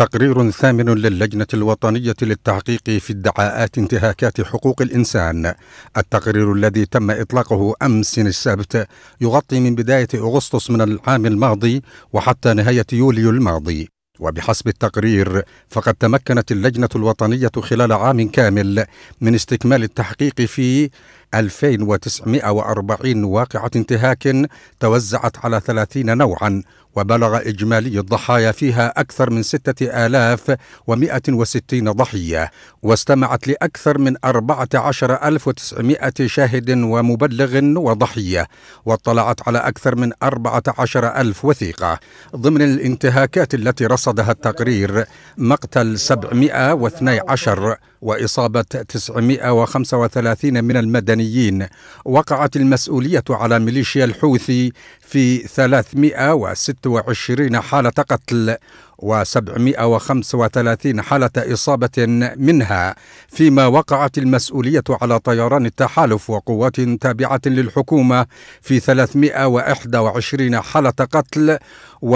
تقرير ثامن للجنة الوطنية للتحقيق في ادعاءات انتهاكات حقوق الإنسان التقرير الذي تم إطلاقه أمس السبت يغطي من بداية أغسطس من العام الماضي وحتى نهاية يوليو الماضي وبحسب التقرير فقد تمكنت اللجنة الوطنية خلال عام كامل من استكمال التحقيق في 2940 واقعة انتهاك توزعت على 30 نوعا وبلغ إجمالي الضحايا فيها أكثر من 6160 ضحية واستمعت لأكثر من 14900 شاهد ومبلغ وضحية واطلعت على أكثر من 14000 وثيقة ضمن الانتهاكات التي رصدها التقرير مقتل 712 وإصابة 935 من المدنيين وقعت المسؤولية على ميليشيا الحوثي في 326 حالة قتل و735 حالة إصابة منها فيما وقعت المسؤولية على طيران التحالف وقوات تابعة للحكومة في 321 حالة قتل و148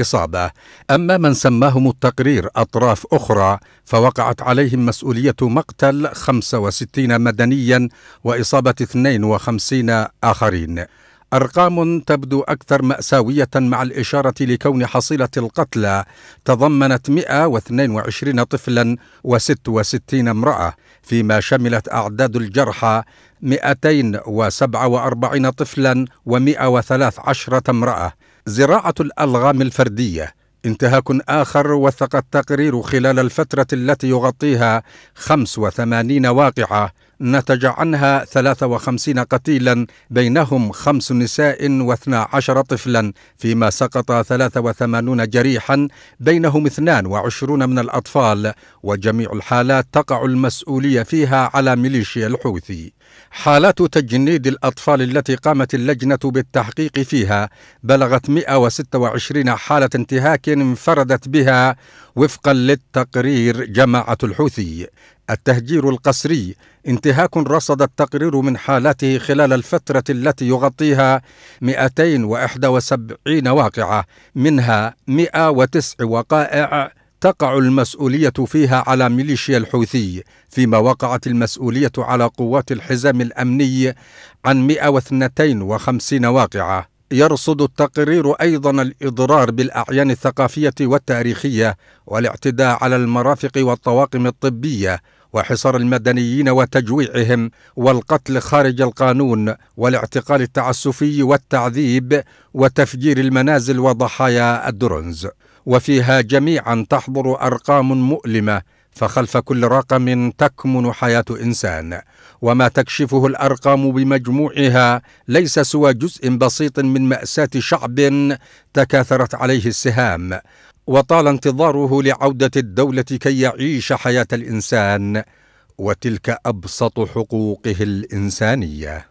إصابة أما من سماهم التقرير أطراف أخرى فوقعت عليهم مسؤولية مقتل 65 مدنيا وإصابة 52 آخرين أرقام تبدو أكثر مأساوية مع الإشارة لكون حصيلة القتلى تضمنت 122 طفلا و66 امرأة فيما شملت أعداد الجرحى 247 طفلا و113 امرأة زراعة الألغام الفردية انتهاك آخر وثق التقرير خلال الفترة التي يغطيها 85 واقعة نتج عنها 53 قتيلا بينهم خمس نساء و12 طفلا فيما سقط 83 جريحا بينهم 22 من الأطفال وجميع الحالات تقع المسؤولية فيها على ميليشيا الحوثي حالات تجنيد الأطفال التي قامت اللجنة بالتحقيق فيها بلغت 126 حالة انتهاك انفردت بها وفقا للتقرير جماعة الحوثي التهجير القسري انتهاك رصد التقرير من حالاته خلال الفترة التي يغطيها 271 واقعة منها 109 وقائع تقع المسؤولية فيها على ميليشيا الحوثي فيما وقعت المسؤولية على قوات الحزام الأمني عن 152 واقعة يرصد التقرير ايضا الاضرار بالاعيان الثقافيه والتاريخيه والاعتداء على المرافق والطواقم الطبيه وحصار المدنيين وتجويعهم والقتل خارج القانون والاعتقال التعسفي والتعذيب وتفجير المنازل وضحايا الدرنز وفيها جميعا تحضر ارقام مؤلمه فخلف كل رقم تكمن حياه انسان وما تكشفه الارقام بمجموعها ليس سوى جزء بسيط من ماساه شعب تكاثرت عليه السهام وطال انتظاره لعوده الدوله كي يعيش حياه الانسان وتلك ابسط حقوقه الانسانيه